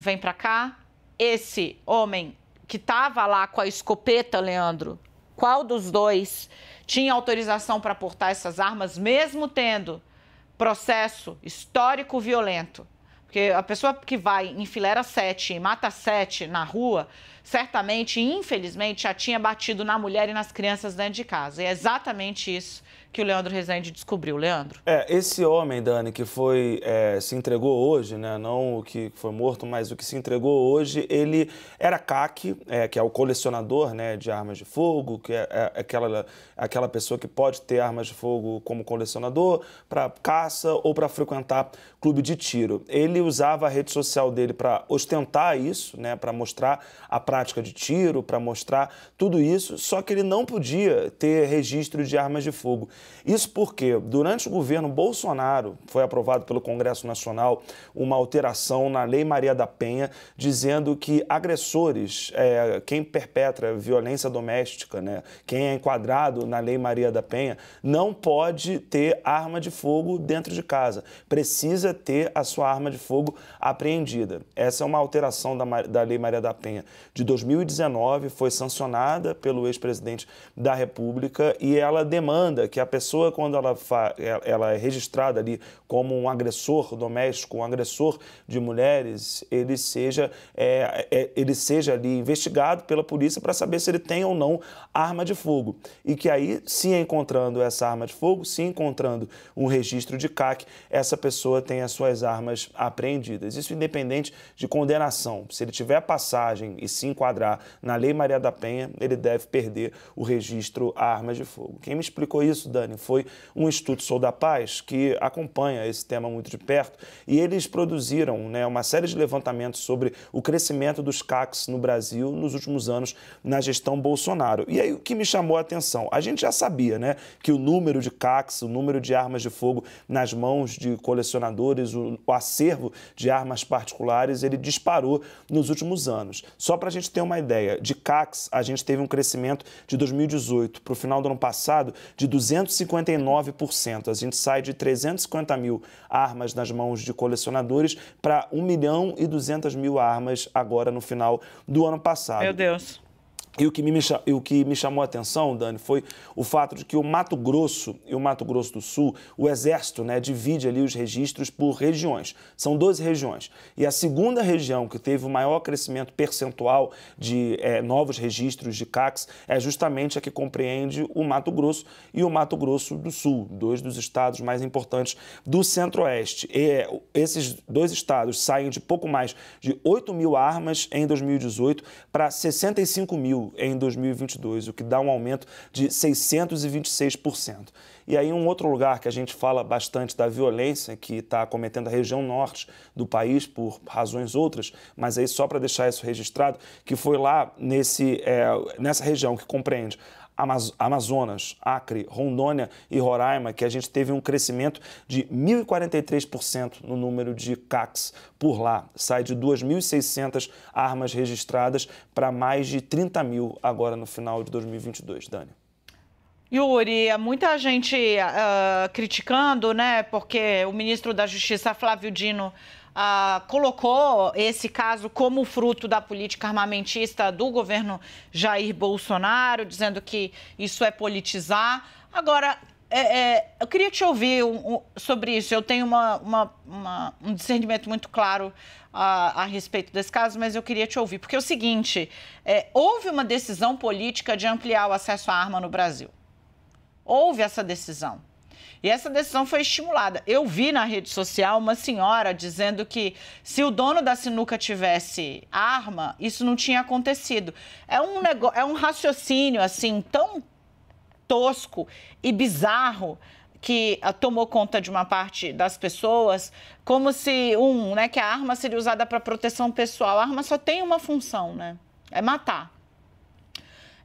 vem para cá. Esse homem que estava lá com a escopeta, Leandro, qual dos dois tinha autorização para portar essas armas, mesmo tendo processo histórico violento? Porque a pessoa que vai em fileira 7 e mata 7 na rua, certamente, infelizmente, já tinha batido na mulher e nas crianças dentro de casa. E é exatamente isso que o Leandro Rezende descobriu. Leandro? É, esse homem, Dani, que foi, é, se entregou hoje, né? Não o que foi morto, mas o que se entregou hoje, ele era CAC, é, que é o colecionador né, de armas de fogo, que é, é aquela, aquela pessoa que pode ter armas de fogo como colecionador, para caça ou para frequentar clube de tiro. Ele usava a rede social dele para ostentar isso, né? Para mostrar a prática prática de tiro, para mostrar tudo isso, só que ele não podia ter registro de armas de fogo. Isso porque, durante o governo Bolsonaro, foi aprovado pelo Congresso Nacional uma alteração na Lei Maria da Penha, dizendo que agressores, é, quem perpetra violência doméstica, né, quem é enquadrado na Lei Maria da Penha, não pode ter arma de fogo dentro de casa, precisa ter a sua arma de fogo apreendida. Essa é uma alteração da, da Lei Maria da Penha de 2019, foi sancionada pelo ex-presidente da República e ela demanda que a pessoa, quando ela, é, ela é registrada ali como um agressor doméstico, um agressor de mulheres, ele seja, é, é, ele seja ali investigado pela polícia para saber se ele tem ou não arma de fogo. E que aí, se encontrando essa arma de fogo, se encontrando um registro de CAC, essa pessoa tem as suas armas apreendidas. Isso independente de condenação. Se ele tiver passagem e se enquadrar na Lei Maria da Penha, ele deve perder o registro a armas de fogo. Quem me explicou isso, Dani, foi um estudo Sou da Paz, que acompanha esse tema muito de perto, e eles produziram né, uma série de levantamentos sobre o crescimento dos CACs no Brasil nos últimos anos na gestão Bolsonaro. E aí o que me chamou a atenção? A gente já sabia né, que o número de CACs, o número de armas de fogo nas mãos de colecionadores, o, acervo de armas particulares, ele disparou nos últimos anos. Só para a gente ter uma ideia, de CACs a gente teve um crescimento de 2018 para o final do ano passado de 259%. A gente sai de 350 mil armas nas mãos de colecionadores para 1 milhão e 200 mil armas agora no final do ano passado. Meu Deus. E o que, me, o que me chamou a atenção, Dani, foi o fato de que o Mato Grosso e o Mato Grosso do Sul, o Exército né, divide ali os registros por regiões. São 12 regiões. E a segunda região que teve o maior crescimento percentual de é, novos registros de CACs é justamente a que compreende o Mato Grosso e o Mato Grosso do Sul, dois dos estados mais importantes do Centro-Oeste. Eh, esses dois estados saem de pouco mais de 8 mil armas em 2018 para 65 mil em 2022, o que dá um aumento de 626%. E aí, um outro lugar que a gente fala bastante da violência que está cometendo a região norte do país, por razões outras, mas aí só para deixar isso registrado, que foi lá nesse, é, nessa região que compreende Amazonas, Acre, Rondônia e Roraima, que a gente teve um crescimento de 1.043% no número de CACs por lá. Sai de 2.600 armas registradas para mais de 30 mil agora no final de 2022, Dani. Yuri, é muita gente uh, criticando, né? Porque o ministro da Justiça, Flávio Dino, ah, colocou esse caso como fruto da política armamentista do governo Jair Bolsonaro, dizendo que isso é politizar. Agora, é, é, eu queria te ouvir um, um, sobre isso. Eu tenho uma, uma, uma, um discernimento muito claro a, ah, a, respeito desse caso, mas eu queria te ouvir. Porque é o seguinte: é, houve uma decisão política de ampliar o acesso à arma no Brasil. Houve essa decisão. E essa decisão foi estimulada. Eu vi na rede social uma senhora dizendo que se o dono da sinuca tivesse arma, isso não tinha acontecido. É um, é um raciocínio assim tão tosco e bizarro que ah, tomou conta de uma parte das pessoas, como se um, né, que a arma seria usada para proteção pessoal. A arma só tem uma função, né? É matar.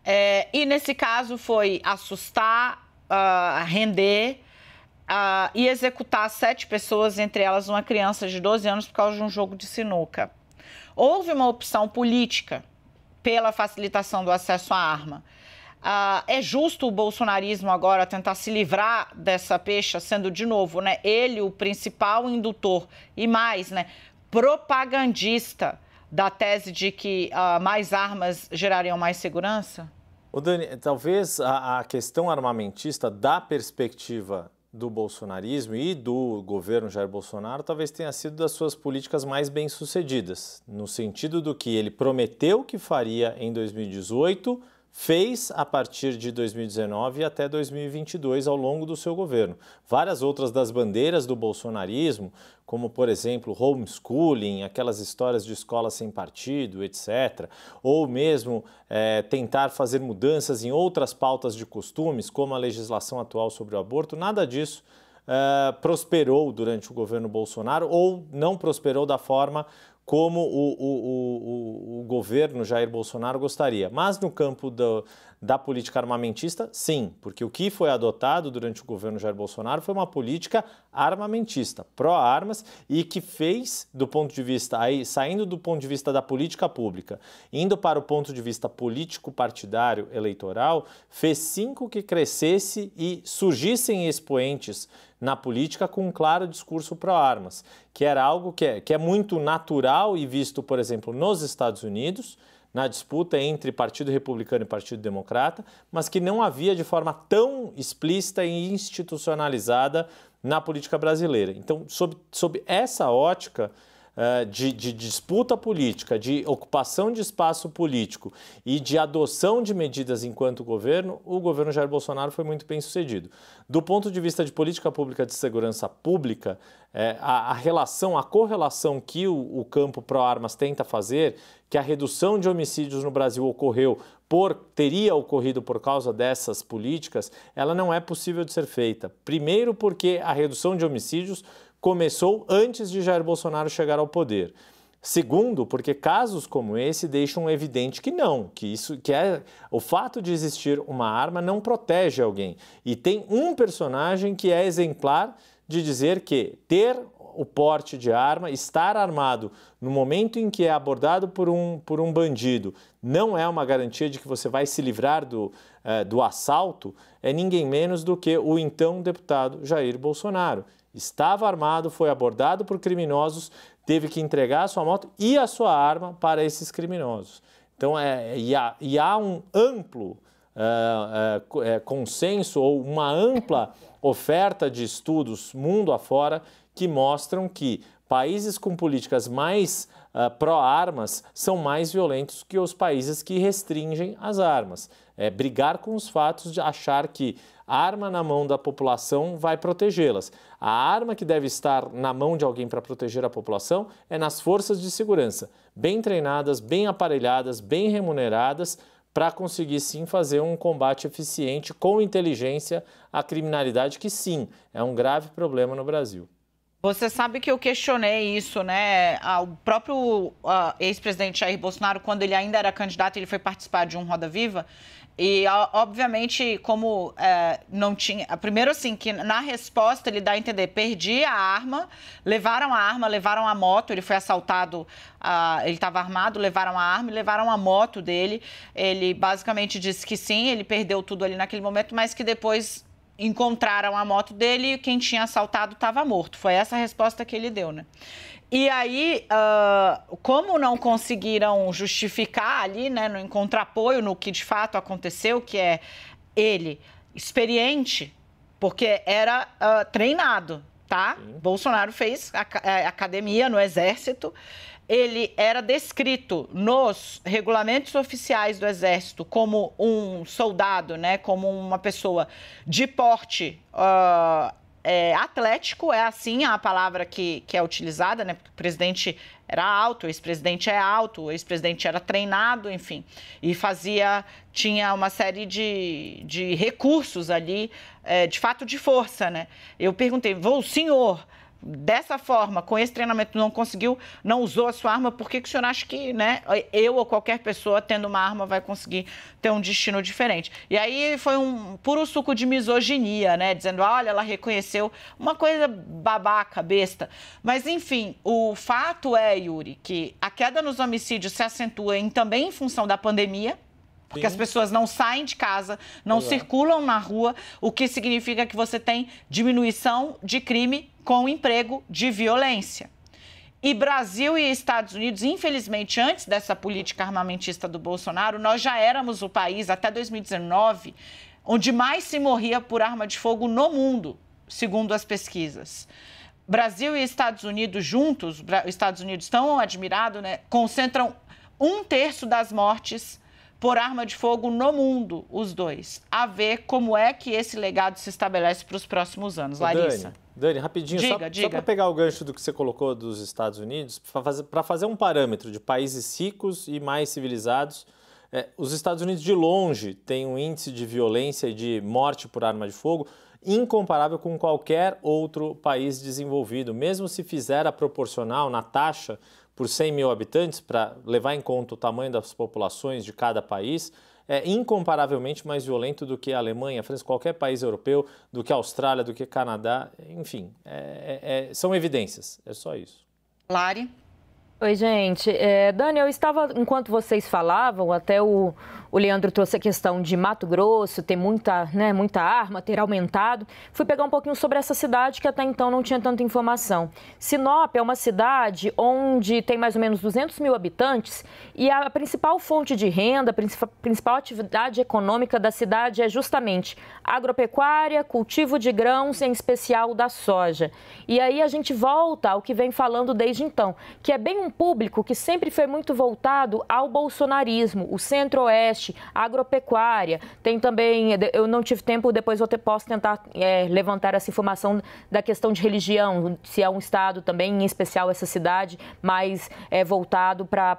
É, e nesse caso foi assustar, uh, render e executar sete pessoas, entre elas uma criança de 12 anos, por causa de um jogo de sinuca. Houve uma opção política pela facilitação do acesso à arma. Ah, é justo o bolsonarismo agora tentar se livrar dessa peixa, sendo de novo, né, ele o principal indutor e mais, né, propagandista da tese de que ah, mais armas gerariam mais segurança? O Dani, talvez a, a, questão armamentista, da perspectiva do bolsonarismo e do governo Jair Bolsonaro talvez tenha sido das suas políticas mais bem-sucedidas, no sentido do que ele prometeu que faria em 2018 fez a partir de 2019 até 2022 ao longo do seu governo. Várias outras das bandeiras do bolsonarismo, como por exemplo homeschooling, aquelas histórias de escola sem partido, etc., ou mesmo é, tentar fazer mudanças em outras pautas de costumes, como a legislação atual sobre o aborto, nada disso. É, prosperou durante o governo Bolsonaro ou não prosperou da forma como o, o, o, o, governo Jair Bolsonaro gostaria. Mas no campo do, da política armamentista, sim, porque o que foi adotado durante o governo Jair Bolsonaro foi uma política armamentista, pró-armas, e que fez, do ponto de vista, aí, saindo do ponto de vista da política pública, indo para o ponto de vista político-partidário eleitoral, fez cinco que crescesse e surgissem expoentes na política com um claro discurso pró-armas, que era algo que é, que é muito natural e visto, por exemplo, nos Estados Unidos, na disputa entre Partido Republicano e Partido Democrata, mas que não havia de forma tão explícita e institucionalizada na política brasileira. Então, sob, sob essa ótica, eh, de, de, disputa política, de ocupação de espaço político e de adoção de medidas enquanto governo, o governo Jair Bolsonaro foi muito bem sucedido. Do ponto de vista de política pública de segurança pública, é, a, a, relação, a correlação que o, o campo pró-armas tenta fazer, que a redução de homicídios no Brasil ocorreu por teria ocorrido por causa dessas políticas, ela não é possível de ser feita. Primeiro porque a redução de homicídios começou antes de Jair Bolsonaro chegar ao poder. Segundo, porque casos como esse deixam evidente que não, que isso que é o fato de existir uma arma não protege alguém. E tem um personagem que é exemplar de dizer que ter o porte de arma, estar armado no momento em que é abordado por um, por um bandido, não é uma garantia de que você vai se livrar do, eh, do assalto, é ninguém menos do que o então deputado Jair Bolsonaro estava armado, foi abordado por criminosos, teve que entregar a sua moto e a sua arma para esses criminosos. Então, é, é e, há, e há um amplo ah, ah, é, consenso ou uma ampla oferta de estudos mundo afora que mostram que países com políticas mais uh, pró-armas são mais violentos que os países que restringem as armas. É brigar com os fatos de achar que a arma na mão da população vai protegê-las. A arma que deve estar na mão de alguém para proteger a população é nas forças de segurança, bem treinadas, bem aparelhadas, bem remuneradas, para conseguir sim fazer um combate eficiente com inteligência à criminalidade, que sim, é um grave problema no Brasil. Você sabe que eu questionei isso, né? O próprio ah, ex-presidente Jair Bolsonaro, quando ele ainda era candidato, ele foi participar de um Roda Viva. E, obviamente, como é, não tinha. Primeiro, assim, que na resposta ele dá a entender: perdi a arma, levaram a arma, levaram a moto, ele foi assaltado, ele estava armado, levaram a arma e levaram a moto dele. Ele basicamente disse que sim, ele perdeu tudo ali naquele momento, mas que depois encontraram a moto dele e quem tinha assaltado estava morto. Foi essa a resposta que ele deu, né? E aí, uh, como não conseguiram justificar ali, né, não encontrar apoio no que de fato aconteceu, que é ele experiente, porque era uh, treinado, tá? Sim. Bolsonaro fez eh, academia no Exército. Ele era descrito nos regulamentos oficiais do Exército como um soldado, né? Como uma pessoa de porte uh, é, atlético, é assim a palavra que, que é utilizada, né? Porque o presidente era alto, o ex-presidente é alto, o ex-presidente era treinado, enfim, e fazia, tinha uma série de, de recursos ali, é, de fato de força, né? Eu perguntei, vou, senhor, dessa forma, com esse treinamento, não conseguiu, não usou a sua arma, por que, que o senhor acha que né, eu ou qualquer pessoa tendo uma arma vai conseguir ter um destino diferente? E aí foi um puro suco de misoginia, né? Dizendo, olha, ela reconheceu uma coisa babaca, besta. Mas, enfim, o fato é, Yuri, que a queda nos homicídios se acentua em, também em função da pandemia. Porque as pessoas não saem de casa, não circulam na rua, o que significa que você tem diminuição de crime com emprego de violência. E Brasil e Estados Unidos, infelizmente, antes dessa política armamentista do Bolsonaro, nós já éramos o país, até 2019, onde mais se morria por arma de fogo no mundo, segundo as pesquisas. Brasil e Estados Unidos juntos, Estados Unidos tão admirado, né, concentram um terço das mortes por arma de fogo no mundo, os dois. A ver como é que esse legado se estabelece para os próximos anos. Larissa. Dani, Dani rapidinho, diga, só, diga. só para pegar o gancho do que você colocou dos Estados Unidos, para fazer, fazer um parâmetro de países ricos e mais civilizados, é, os Estados Unidos de longe têm um índice de violência e de morte por arma de fogo incomparável com qualquer outro país desenvolvido, mesmo se fizer a proporcional na taxa por 100 mil habitantes, para levar em conta o tamanho das populações de cada país, é incomparavelmente mais violento do que a Alemanha, a França, qualquer país europeu, do que a Austrália, do que Canadá, enfim, é, é, é são evidências, é só isso. Lari? Oi, gente. É, Dani, eu estava, enquanto vocês falavam, até o, o Leandro trouxe a questão de Mato Grosso, ter muita, né, muita arma, ter aumentado. Fui pegar um pouquinho sobre essa cidade que até então não tinha tanta informação. Sinop é uma cidade onde tem mais ou menos 200 mil habitantes e a principal fonte de renda, a principal atividade econômica da cidade é justamente agropecuária, cultivo de grãos, em especial da soja. E aí a gente volta ao que vem falando desde então, que é bem um público que sempre foi muito voltado ao bolsonarismo, o centro-oeste, agropecuária. Tem também, eu não tive tempo, depois eu posso tentar é, levantar essa informação da questão de religião, se é um estado também, em especial essa cidade, mais é, voltado para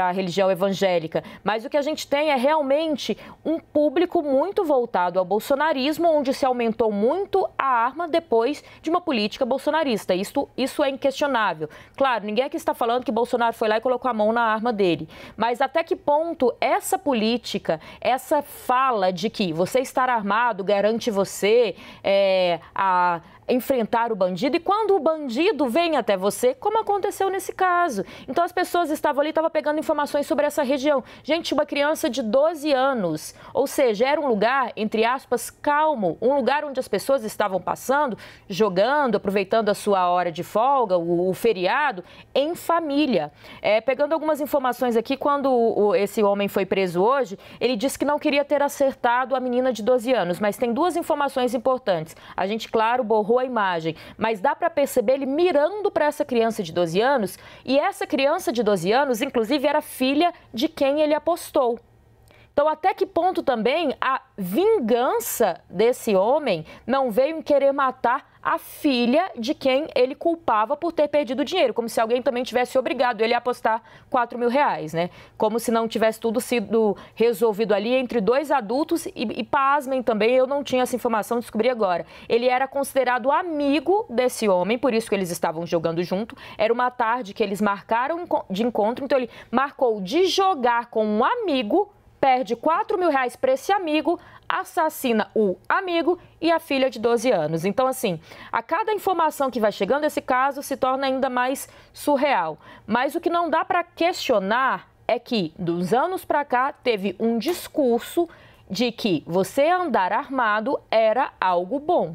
a religião evangélica. Mas o que a gente tem é realmente um público muito voltado ao bolsonarismo, onde se aumentou muito a arma depois de uma política bolsonarista. Isso isso é inquestionável. Claro, ninguém aqui está falando falando que Bolsonaro foi lá e colocou a mão na arma dele. Mas até que ponto essa política, essa fala de que você estar armado garante você é, a, enfrentar o bandido e quando o bandido vem até você, como aconteceu nesse caso. Então as pessoas estavam ali, estavam pegando informações sobre essa região. Gente, uma criança de 12 anos, ou seja, era um lugar, entre aspas, calmo, um lugar onde as pessoas estavam passando, jogando, aproveitando a sua hora de folga, o, o feriado, em família. É, pegando algumas informações aqui, quando o, esse homem foi preso hoje, ele disse que não queria ter acertado a menina de 12 anos, mas tem duas informações importantes. A gente, claro, borrou a imagem, mas dá para perceber ele mirando para essa criança de 12 anos, e essa criança de 12 anos, inclusive, era filha de quem ele apostou. Então, até que ponto também a vingança desse homem não veio em querer matar a filha de quem ele culpava por ter perdido dinheiro, como se alguém também tivesse obrigado ele a apostar 4 mil reais, né? Como se não tivesse tudo sido resolvido ali entre dois adultos e, e pasmem também, eu não tinha essa informação, descobri agora. Ele era considerado amigo desse homem, por isso que eles estavam jogando junto. Era uma tarde que eles marcaram de encontro, então ele marcou de jogar com um amigo perde 4 mil reais para esse amigo, assassina o amigo e a filha de 12 anos. Então, assim, a cada informação que vai chegando, esse caso se torna ainda mais surreal. Mas o que não dá para questionar é que, dos anos para cá, teve um discurso de que você andar armado era algo bom.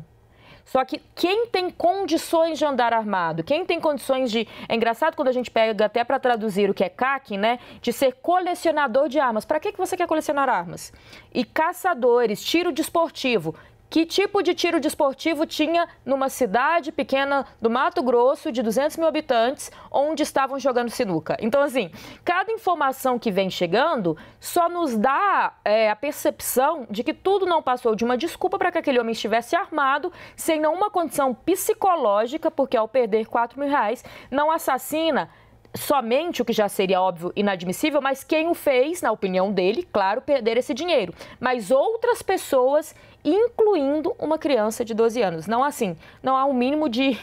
Só que quem tem condições de andar armado, quem tem condições de. É engraçado quando a gente pega até para traduzir o que é CAC, né? De ser colecionador de armas. Para que, que você quer colecionar armas? E caçadores, tiro desportivo. De que tipo de tiro desportivo tinha numa cidade pequena do Mato Grosso, de 200 mil habitantes, onde estavam jogando sinuca. Então, assim, cada informação que vem chegando só nos dá é, a percepção de que tudo não passou de uma desculpa para que aquele homem estivesse armado, sem nenhuma condição psicológica, porque ao perder 4 mil reais, não assassina somente o que já seria óbvio inadmissível, mas quem o fez, na opinião dele, claro, perder esse dinheiro. Mas outras pessoas, incluindo uma criança de 12 anos. Não assim, não há um mínimo de.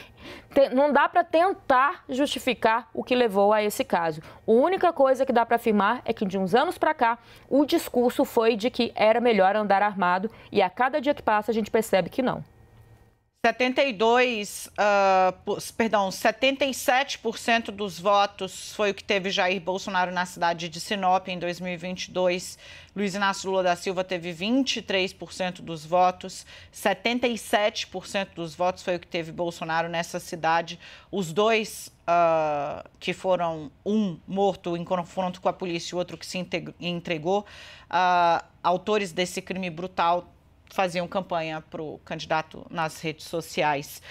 Não dá para tentar justificar o que levou a esse caso. A única coisa que dá para afirmar é que de uns anos para cá, o discurso foi de que era melhor andar armado e a cada dia que passa a gente percebe que não. 72, uh, ah, perdão, 77% dos votos foi o que teve Jair Bolsonaro na cidade de Sinop em 2022. Luiz Inácio Lula da Silva teve 23% dos votos, 77% dos votos foi o que teve Bolsonaro nessa cidade. Os dois uh, que foram, um morto em confronto com a polícia e outro que se entregou, uh, autores desse crime brutal faziam campanha para o candidato nas redes sociais